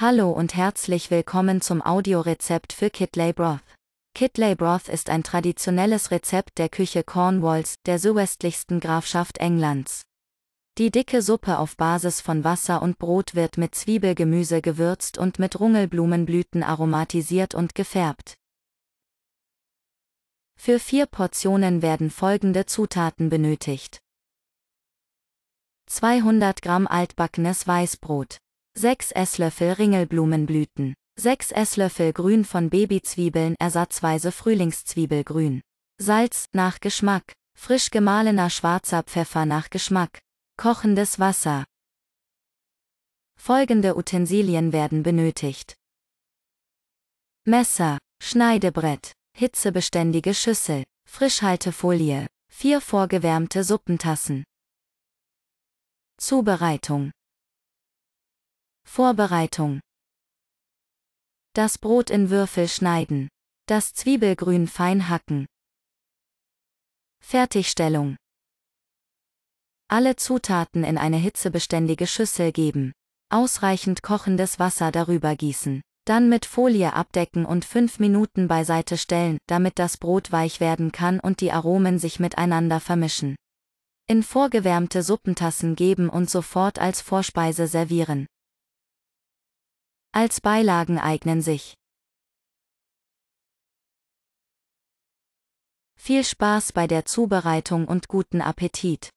Hallo und herzlich willkommen zum Audiorezept für Kitley Broth. Kitley Broth ist ein traditionelles Rezept der Küche Cornwalls, der südwestlichsten Grafschaft Englands. Die dicke Suppe auf Basis von Wasser und Brot wird mit Zwiebelgemüse gewürzt und mit Rungelblumenblüten aromatisiert und gefärbt. Für vier Portionen werden folgende Zutaten benötigt. 200 Gramm altbackenes Weißbrot. 6 Esslöffel Ringelblumenblüten. 6 Esslöffel Grün von Babyzwiebeln ersatzweise Frühlingszwiebelgrün. Salz nach Geschmack. Frisch gemahlener schwarzer Pfeffer nach Geschmack. Kochendes Wasser. Folgende Utensilien werden benötigt. Messer, Schneidebrett, hitzebeständige Schüssel, Frischhaltefolie, vier vorgewärmte Suppentassen. Zubereitung Vorbereitung. Das Brot in Würfel schneiden. Das Zwiebelgrün fein hacken. Fertigstellung. Alle Zutaten in eine hitzebeständige Schüssel geben. Ausreichend kochendes Wasser darüber gießen. Dann mit Folie abdecken und 5 Minuten beiseite stellen, damit das Brot weich werden kann und die Aromen sich miteinander vermischen. In vorgewärmte Suppentassen geben und sofort als Vorspeise servieren. Als Beilagen eignen sich Viel Spaß bei der Zubereitung und guten Appetit!